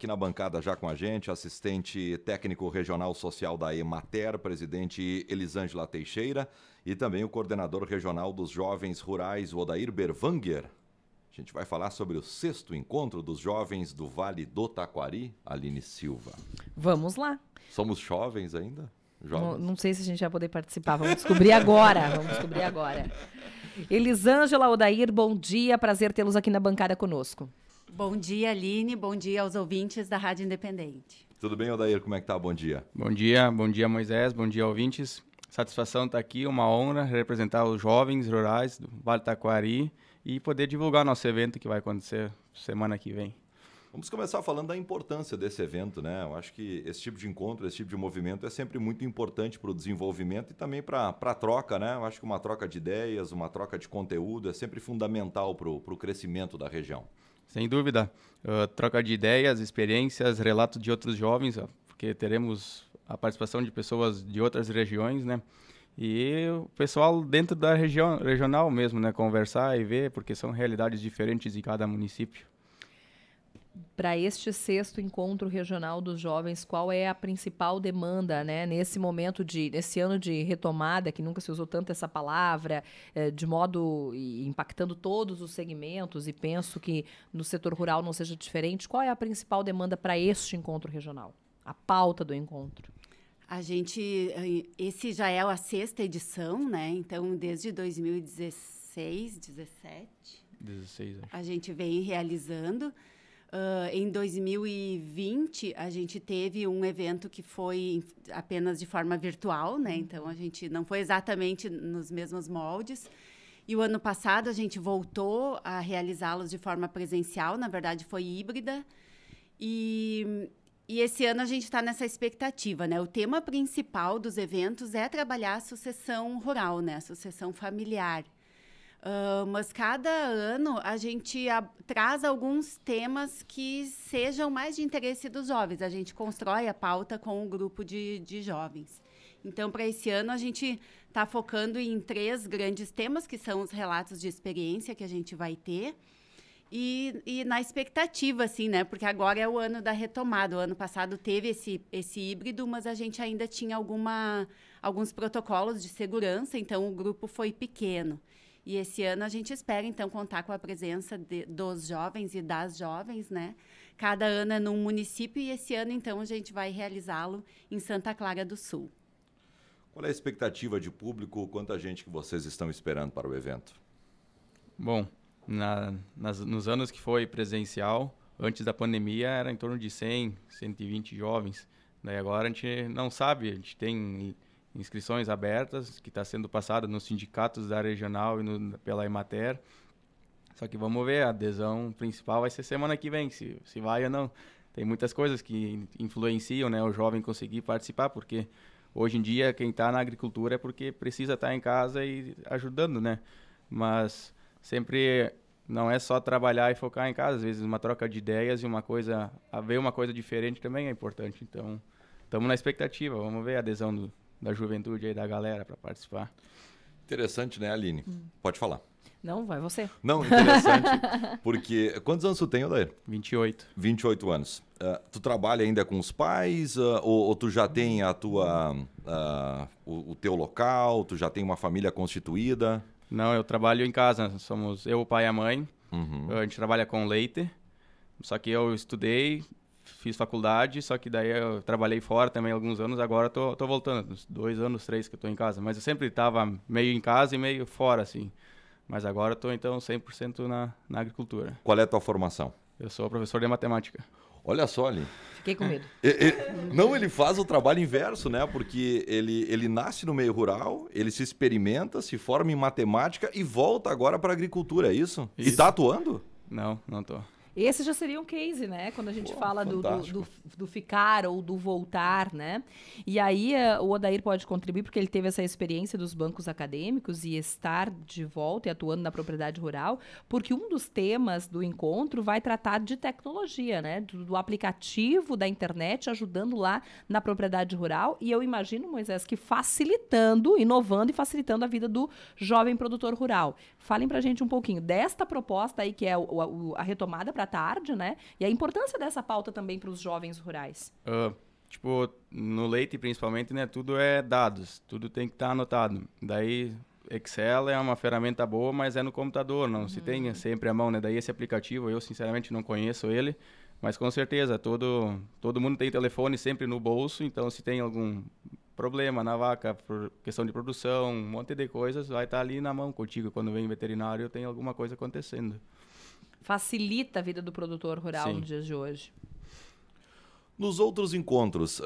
Aqui na bancada já com a gente, assistente técnico regional social da Emater, presidente Elisângela Teixeira, e também o coordenador regional dos jovens rurais, Odair Berwanger. A gente vai falar sobre o sexto encontro dos jovens do Vale do Taquari, Aline Silva. Vamos lá. Somos jovens ainda? Não, não, sei se a gente vai poder participar. Vamos descobrir agora. Vamos descobrir agora. Elisângela Odair, bom dia. Prazer tê-los aqui na bancada conosco. Bom dia, Aline. Bom dia aos ouvintes da Rádio Independente. Tudo bem, Odair? Como é que tá? Bom dia. Bom dia, bom dia, Moisés. Bom dia, ouvintes. Satisfação estar tá aqui, uma honra representar os jovens rurais do Vale Taquari e poder divulgar nosso evento que vai acontecer semana que vem. Vamos começar falando da importância desse evento, né? Eu acho que esse tipo de encontro, esse tipo de movimento é sempre muito importante para o desenvolvimento e também para a troca, né? Eu acho que uma troca de ideias, uma troca de conteúdo é sempre fundamental para o crescimento da região. Sem dúvida. Uh, troca de ideias, experiências, relatos de outros jovens, ó, ah, porque teremos a participação de pessoas de outras regiões, né? E o pessoal dentro da região regional mesmo, né? Conversar e ver, porque são realidades diferentes em cada município para este sexto encontro regional dos jovens, qual é a principal demanda, né, nesse momento de, nesse ano de retomada, que nunca se usou tanto essa palavra, eh, de modo impactando todos os segmentos, e penso que no setor rural não seja diferente, qual é a principal demanda para este encontro regional? A pauta do encontro? A gente, eh, esse já é a sexta edição, né, então desde 2016, 17. 16, acho. A gente vem realizando. Uh, em 2020, a gente teve um evento que foi apenas de forma virtual, né? Uhum. Então, a gente não foi exatamente nos mesmos moldes. E o ano passado, a gente voltou a realizá-los de forma presencial, na verdade, foi híbrida. E, e esse ano a gente está nessa expectativa, né? O tema principal dos eventos é trabalhar a sucessão rural, né? A sucessão familiar. Uh, mas cada ano a gente a, traz alguns temas que sejam mais de interesse dos jovens. A gente constrói a pauta com um grupo de, de jovens. Então, para esse ano, a gente está focando em três grandes temas, que são os relatos de experiência que a gente vai ter. E, e, na expectativa, assim, né? Porque agora é o ano da retomada. O ano passado teve esse, esse híbrido, mas a gente ainda tinha alguma, alguns protocolos de segurança, então o grupo foi pequeno. E esse ano a gente espera, então, contar com a presença de, dos jovens e das jovens, né? Cada ano é num município e esse ano, então, a gente vai realizá-lo em Santa Clara do Sul. Qual é a expectativa de público? Quanta gente que vocês estão esperando para o evento? Bom, na, nas, nos anos que foi presencial, antes da pandemia, era em torno de 100, 120 jovens. Daí agora a gente não sabe, a gente tem inscrições abertas, que está sendo passada nos sindicatos da regional e no, pela Emater. Só que vamos ver, a adesão principal vai ser semana que vem, se, se vai ou não. Tem muitas coisas que influenciam né, o jovem conseguir participar, porque hoje em dia quem está na agricultura é porque precisa estar tá em casa e ajudando, né? Mas sempre não é só trabalhar e focar em casa, às vezes uma troca de ideias e uma coisa, ver uma coisa diferente também é importante. Então, estamos na expectativa, vamos ver a adesão do, da juventude aí, da galera, para participar. Interessante, né, Aline? Hum. Pode falar. Não, vai você. Não, interessante, porque quantos anos tu tem, Odair? 28. 28 anos. Uh, tu trabalha ainda com os pais uh, ou, ou, tu já tem a tua, uh, o, o, teu local, tu já tem uma família constituída? Não, eu trabalho em casa, somos eu, o pai e a mãe. Uhum. A gente trabalha com leite, só que eu estudei, fiz faculdade, só que daí eu trabalhei fora também alguns anos, agora tô, tô voltando, dois anos, três que eu tô em casa, mas eu sempre estava meio em casa e meio fora, assim. Mas agora estou, então, 100% na, na agricultura. Qual é a tua formação? Eu sou professor de matemática. Olha só ali. Fiquei com medo. É, é, não, ele faz o trabalho inverso, né? Porque ele, ele nasce no meio rural, ele se experimenta, se forma em matemática e volta agora para agricultura, é isso? isso? E tá atuando? Não, não tô. Esse já seria um case, né? Quando a gente Pô, fala do, do, do, ficar ou do voltar, né? E aí eh, o Odair pode contribuir, porque ele teve essa experiência dos bancos acadêmicos e estar de volta e atuando na propriedade rural, porque um dos temas do encontro vai tratar de tecnologia, né? Do, do aplicativo da internet ajudando lá na propriedade rural. E eu imagino, Moisés, que facilitando, inovando e facilitando a vida do jovem produtor rural. Falem pra gente um pouquinho desta proposta aí, que é o, a, a retomada para tarde, né? E a importância dessa pauta também para os jovens rurais. Uh, tipo, no leite principalmente, né? Tudo é dados, tudo tem que estar tá anotado. Daí Excel é uma ferramenta boa, mas é no computador, não uhum. se tem uhum. sempre a mão, né? Daí esse aplicativo, eu sinceramente não conheço ele, mas com certeza todo todo mundo tem telefone sempre no bolso, então se tem algum problema na vaca, por questão de produção, um monte de coisas, vai estar tá ali na mão contigo quando vem veterinário, tem alguma coisa acontecendo facilita a vida do produtor rural nos dias de hoje. Nos outros encontros, uh,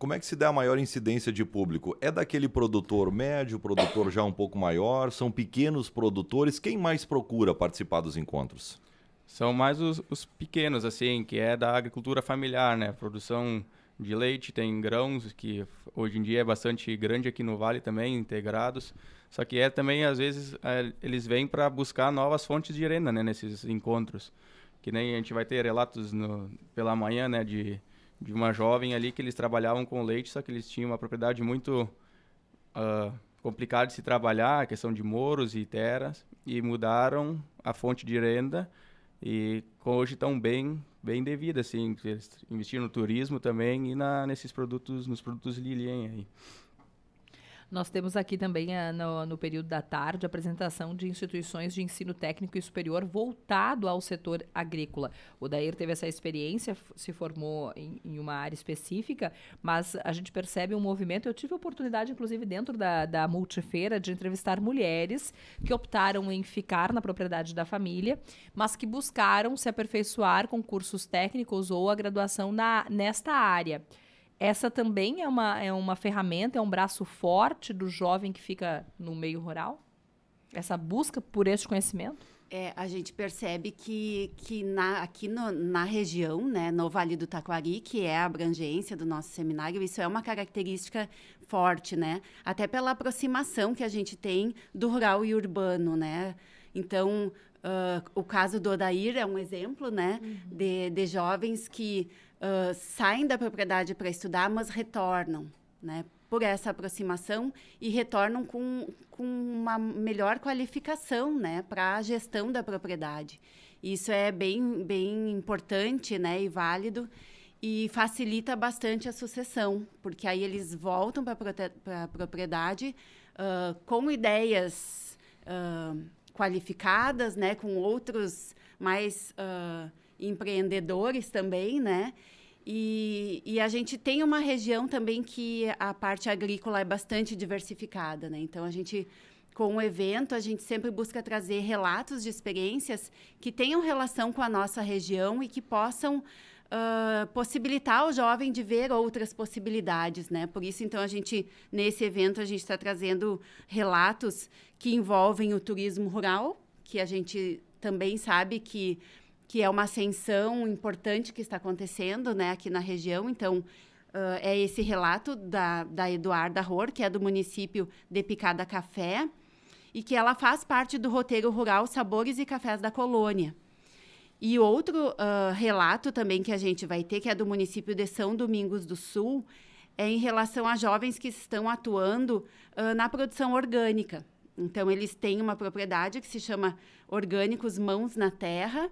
como é que se dá a maior incidência de público? É daquele produtor médio, produtor já um pouco maior? São pequenos produtores? Quem mais procura participar dos encontros? São mais os, os pequenos, assim, que é da agricultura familiar, né? Produção de leite, tem grãos, que hoje em dia é bastante grande aqui no Vale também, integrados. Só que é também, às vezes, é, eles vêm para buscar novas fontes de renda né, nesses encontros. Que nem a gente vai ter relatos no, pela manhã né, de, de uma jovem ali que eles trabalhavam com leite, só que eles tinham uma propriedade muito uh, complicada de se trabalhar, a questão de moros e terras, e mudaram a fonte de renda e hoje estão bem bem devida, assim, investir no turismo também e na, nesses produtos, nos produtos lilian aí. Nós temos aqui também, a, ah, no, no, período da tarde, a apresentação de instituições de ensino técnico e superior voltado ao setor agrícola. O Dair teve essa experiência, se formou em, em, uma área específica, mas a gente percebe um movimento. Eu tive a oportunidade, inclusive, dentro da, da multifeira, de entrevistar mulheres que optaram em ficar na propriedade da família, mas que buscaram se aperfeiçoar com cursos técnicos ou a graduação na, nesta área. Essa também é uma, é uma ferramenta, é um braço forte do jovem que fica no meio rural? Essa busca por esse conhecimento? É, a gente percebe que, que na, aqui no, na região, né, no Vale do Taquari, que é a abrangência do nosso seminário, isso é uma característica forte, né? Até pela aproximação que a gente tem do rural e urbano, né? Então, uh, o caso do Odair é um exemplo, né? Uhum. De, de jovens que saem da propriedade para estudar, mas retornam, né? Por essa aproximação e retornam com, com uma melhor qualificação, né? Para a gestão da propriedade. Isso é bem, bem importante, né? E válido e facilita bastante a sucessão, porque aí eles voltam para a propriedade uh, com ideias uh, qualificadas, né, com outros mais uh, empreendedores também, né, e, e, a gente tem uma região também que a parte agrícola é bastante diversificada, né? Então a gente com o evento a gente sempre busca trazer relatos de experiências que tenham relação com a nossa região e que possam uh, possibilitar ao jovem de ver outras possibilidades, né? Por isso então a gente nesse evento a gente está trazendo relatos que envolvem o turismo rural, que a gente também sabe que que é uma ascensão importante que está acontecendo né, aqui na região. Então, uh, é esse relato da, da Eduarda Ror, que é do município de Picada Café, e que ela faz parte do roteiro rural Sabores e Cafés da Colônia. E outro uh, relato também que a gente vai ter, que é do município de São Domingos do Sul, é em relação a jovens que estão atuando uh, na produção orgânica. Então, eles têm uma propriedade que se chama Orgânicos Mãos na Terra,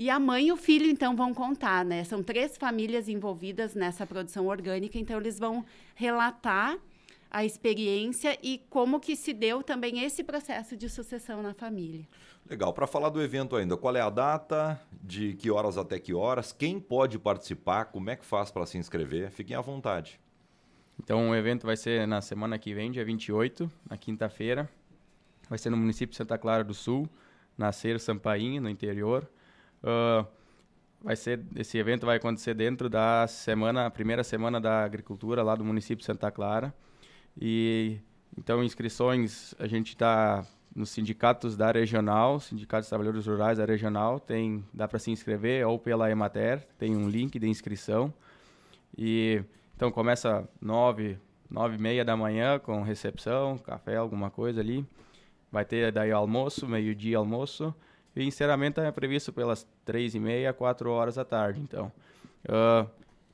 e a mãe e o filho, então, vão contar, né? São três famílias envolvidas nessa produção orgânica, então eles vão relatar a experiência e como que se deu também esse processo de sucessão na família. Legal. Para falar do evento ainda, qual é a data, de que horas até que horas, quem pode participar, como é que faz para se inscrever? Fiquem à vontade. Então, o evento vai ser na semana que vem, dia 28, na quinta-feira. Vai ser no município de Santa Clara do Sul, Nascer Sampaim, no interior. Uh, vai ser esse evento vai acontecer dentro da semana, primeira semana da agricultura lá do município de Santa Clara. E então inscrições a gente está nos sindicatos da regional, sindicatos de trabalhadores rurais da regional, tem dá para se inscrever é ou pela Emater, tem um link de inscrição. E então começa nove nove e meia da manhã com recepção, café, alguma coisa ali. Vai ter daí almoço, meio dia almoço e encerramento é previsto pelas três e meia, quatro horas da tarde, então. Uh,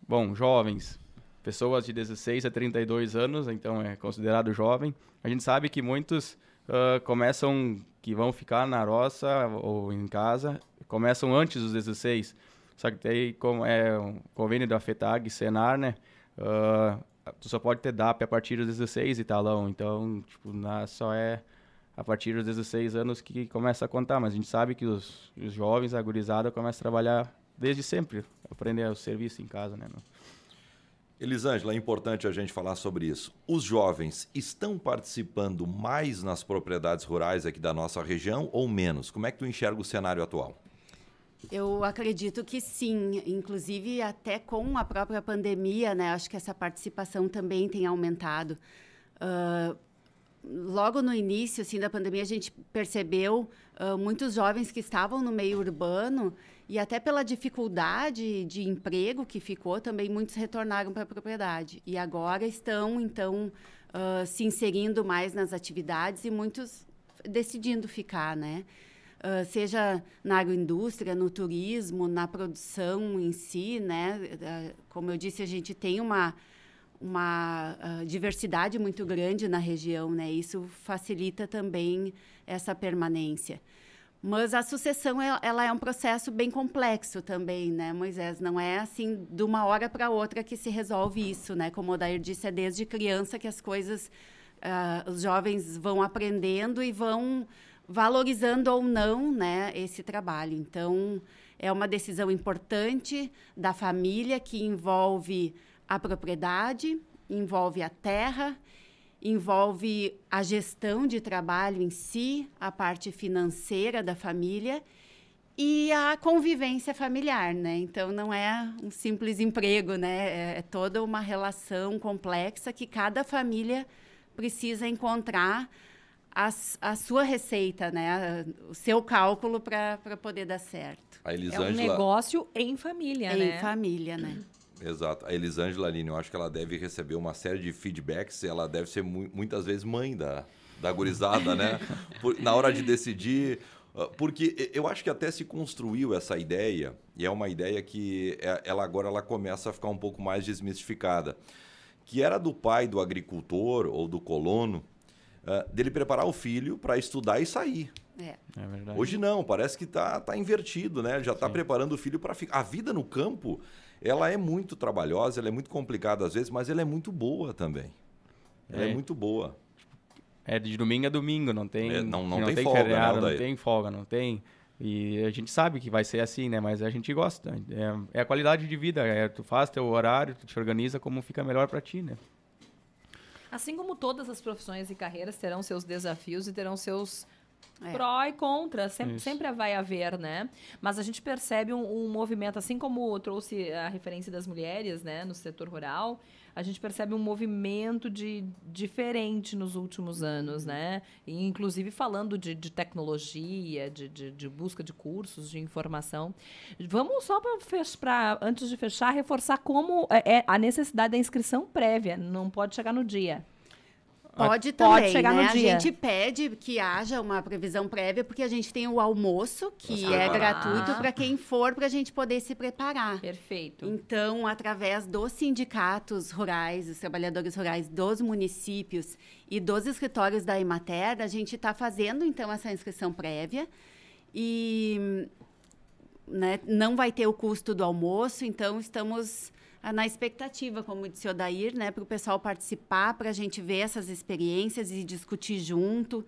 bom, jovens, pessoas de 16 a 32 anos, então é considerado jovem. A gente sabe que muitos uh, começam, que vão ficar na roça ou em casa, começam antes dos 16. Só que aí como é o convênio da FETAG, Senar, né? Uh, tu só pode ter DAP a partir dos 16 e talão. Então, tipo, na, só é a partir dos 16 anos que começa a contar, mas a gente sabe que os, os jovens, a gurizada, começa a trabalhar desde sempre, aprender o serviço em casa, né? Elisângela, é importante a gente falar sobre isso. Os jovens estão participando mais nas propriedades rurais aqui da nossa região ou menos? Como é que tu enxerga o cenário atual? Eu acredito que sim, inclusive até com a própria pandemia, né? Acho que essa participação também tem aumentado. Uh, logo no início assim, da pandemia, a gente percebeu uh, muitos jovens que estavam no meio urbano e até pela dificuldade de emprego que ficou, também muitos retornaram para a propriedade. E agora estão, então, uh, se inserindo mais nas atividades e muitos decidindo ficar, né? Uh, seja na agroindústria, no turismo, na produção em si, né? Uh, como eu disse, a gente tem uma uma uh, diversidade muito grande na região, né? Isso facilita também essa permanência. Mas a sucessão ela é um processo bem complexo também, né, Moisés? Não é assim de uma hora para outra que se resolve isso, né? Como o Dair disse, é desde criança que as coisas, uh, os jovens vão aprendendo e vão valorizando ou não, né, esse trabalho. Então é uma decisão importante da família que envolve a propriedade, envolve a terra, envolve a gestão de trabalho em si, a parte financeira da família e a convivência familiar, né? Então não é um simples emprego, né? É, é toda uma relação complexa que cada família precisa encontrar a, a sua receita, né? O seu cálculo para poder dar certo. A É um negócio em família, em né? Em família, né? Exato. A Elisângela Aline, eu acho que ela deve receber uma série de feedbacks e ela deve ser mu muitas vezes mãe da, da gurizada, né? Por, na hora de decidir. Ah, porque eu acho que até se construiu essa ideia, e é uma ideia que é, ela agora ela começa a ficar um pouco mais desmistificada, que era do pai do agricultor ou do colono, uh, dele preparar o filho para estudar e sair. É. é. verdade. Hoje não, parece que tá, tá invertido, né? Já está preparando o filho para ficar. A vida no campo ela é muito trabalhosa, ela é muito complicada às vezes, mas ela é muito boa também. Ela é, é muito boa. É de domingo a domingo, não tem. É, não, não, não, tem, tem folga, né, feriado, não, não tem folga, não tem. E a gente sabe que vai ser assim, né? Mas a gente gosta. É, é a qualidade de vida. É, tu faz teu horário, tu te organiza como fica melhor para ti, né? Assim como todas as profissões e carreiras terão seus desafios e terão seus é. Pró e contra, sempre, sempre vai haver, né? Mas a gente percebe um, um movimento, assim como trouxe a referência das mulheres, né, no setor rural, a gente percebe um movimento de, diferente nos últimos anos, uhum. né? E, inclusive falando de, de tecnologia, de, de, de, busca de cursos, de informação. Vamos só para antes de fechar reforçar como é, é, a necessidade da inscrição prévia. Não pode chegar no dia. Pode também, pode chegar né? no dia. A gente pede que haja uma previsão prévia, porque a gente tem o almoço, que é gratuito para quem for, para a gente poder se preparar. Perfeito. Então, através dos sindicatos rurais, dos trabalhadores rurais dos municípios e dos escritórios da Emater, a gente está fazendo, então, essa inscrição prévia. E né, não vai ter o custo do almoço, então estamos ah, na expectativa, como disse o Dair, né, para o pessoal participar, para a gente ver essas experiências e discutir junto.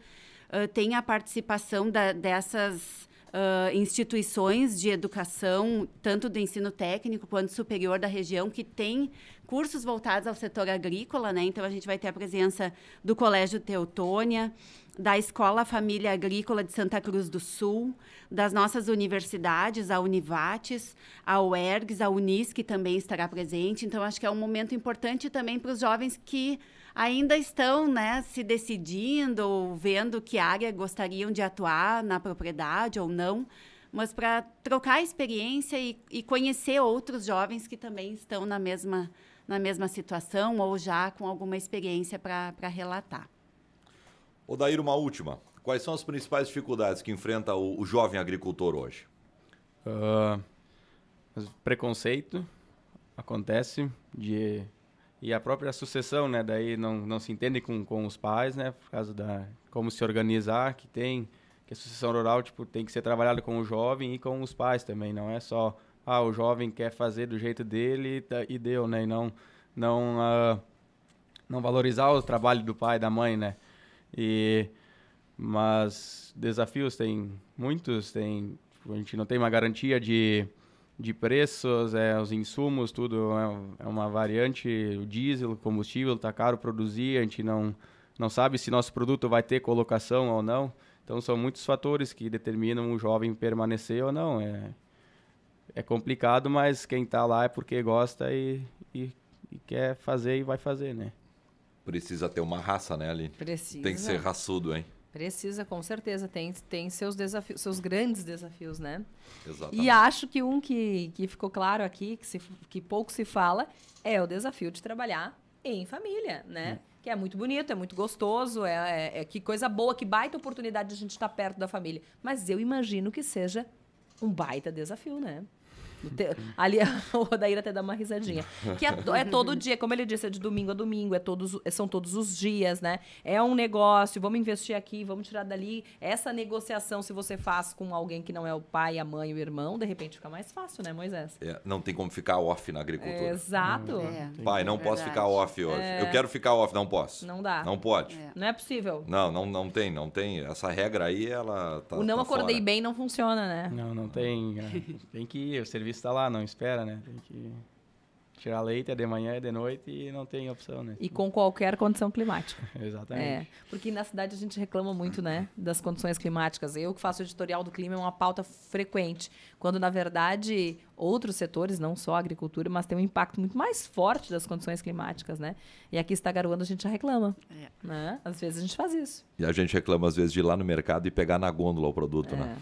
Uh, tem a participação da, dessas uh, instituições de educação, tanto do ensino técnico quanto superior da região, que tem cursos voltados ao setor agrícola. Né? Então, a gente vai ter a presença do Colégio Teutônia, da Escola Família Agrícola de Santa Cruz do Sul, das nossas universidades, a Univates, a UERGS, a Unis, que também estará presente. Então, acho que é um momento importante também para os jovens que ainda estão né, se decidindo ou vendo que área gostariam de atuar na propriedade ou não, mas para trocar experiência e, e conhecer outros jovens que também estão na mesma, na mesma situação ou já com alguma experiência para relatar. Odair, uma última. Quais são as principais dificuldades que enfrenta o, o jovem agricultor hoje? Uh, preconceito acontece de e a própria sucessão, né? Daí não, não se entende com, com os pais, né? Por causa da como se organizar, que tem que a sucessão rural tipo tem que ser trabalhada com o jovem e com os pais também. Não é só ah o jovem quer fazer do jeito dele e tá, deu, né? E não não uh, não valorizar o trabalho do pai e da mãe, né? E mas desafios tem muitos, tem tipo, a gente não tem uma garantia de de preços, é, os insumos, tudo é, é uma variante, o diesel, o combustível está caro produzir, a gente não não sabe se nosso produto vai ter colocação ou não. Então são muitos fatores que determinam o jovem permanecer ou não. É, é complicado, mas quem está lá é porque gosta e, e, e, quer fazer e vai fazer, né? Precisa ter uma raça, né, Aline? Precisa. Tem que ser raçudo, hein? Precisa, com certeza. Tem, tem seus desafios, seus grandes desafios, né? Exatamente. E acho que um que, que ficou claro aqui, que, se, que pouco se fala, é o desafio de trabalhar em família, né? Hum. Que é muito bonito, é muito gostoso, é, é, é que coisa boa, que baita oportunidade de a gente estar tá perto da família. Mas eu imagino que seja um baita desafio, né? Ali, o Rodaíra até dá uma risadinha. Que é, é, todo dia, como ele disse, é de domingo a domingo, é todos, é, são todos os dias, né? É um negócio, vamos investir aqui, vamos tirar dali. Essa negociação, se você faz com alguém que não é o pai, a mãe, o irmão, de repente fica mais fácil, né, Moisés? É, não tem como ficar off na agricultura. Hum, é, exato. pai, não posso ficar off hoje. É. Eu quero ficar off, não posso. Não dá. Não pode. É. Não é possível. Não, não, não tem, não tem. Essa regra aí, ela tá. O não tá acordei fora. bem não funciona, né? Não, não tem. Tem que ir. O serviço serviço está lá, não espera, né? Tem que tirar leite é de manhã, é de noite e não tem opção, né? E com qualquer condição climática. Exatamente. É, porque na cidade a gente reclama muito, né, das condições climáticas. Eu que faço editorial do clima é uma pauta frequente quando na verdade outros setores, não só a agricultura, mas tem um impacto muito mais forte das condições climáticas, né? E aqui está garoando, a gente já reclama, é. né? Às vezes a gente faz isso. E a gente reclama às vezes de ir lá no mercado e pegar na gôndola o produto, é. né?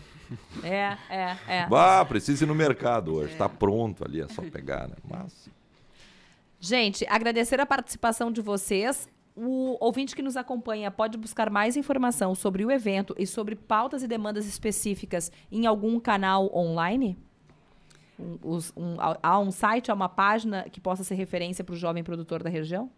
É, é, é. Vá, é. precisa ir no mercado hoje, está é. pronto ali, é só pegar, né? Mas... Gente, agradecer a participação de vocês. O ouvinte que nos acompanha pode buscar mais informação sobre o evento e sobre pautas e demandas específicas em algum canal online? Um, um, há um site, há uma página que possa ser referência para o jovem produtor da região?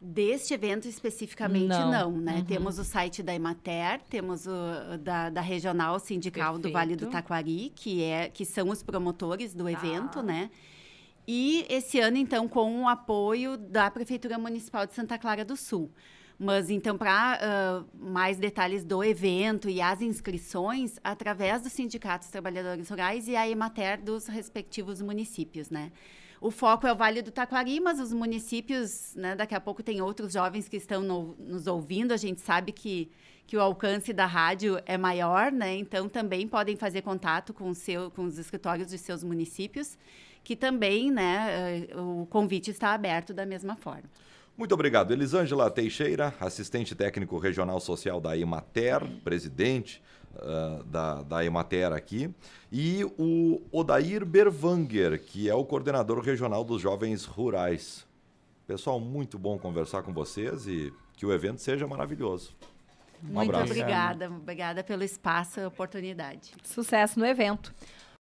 Deste evento especificamente, não, não né? Uhum. Temos o site da Emater, temos o da, da Regional Sindical Perfeito. do Vale do Taquari, que, é, que são os promotores do ah. evento, né? E esse ano, então, com o apoio da Prefeitura Municipal de Santa Clara do Sul. Mas então, para uh, mais detalhes do evento e as inscrições, através dos sindicatos Trabalhadores Rurais e a Emater dos respectivos municípios, né? O foco é o Vale do Taquari, mas os municípios, né, daqui a pouco tem outros jovens que estão no, nos ouvindo, a gente sabe que, que o alcance da rádio é maior, né? Então também podem fazer contato com, seu, com os escritórios de seus municípios que também né, eh, o convite está aberto da mesma forma. Muito obrigado. Elisângela Teixeira, assistente técnico regional social da Emater, presidente uh, da, da Emater aqui, e o Odair Berwanger, que é o coordenador regional dos jovens rurais. Pessoal, muito bom conversar com vocês e que o evento seja maravilhoso. Um muito abraço. obrigada, obrigada pelo espaço e oportunidade. Sucesso no evento.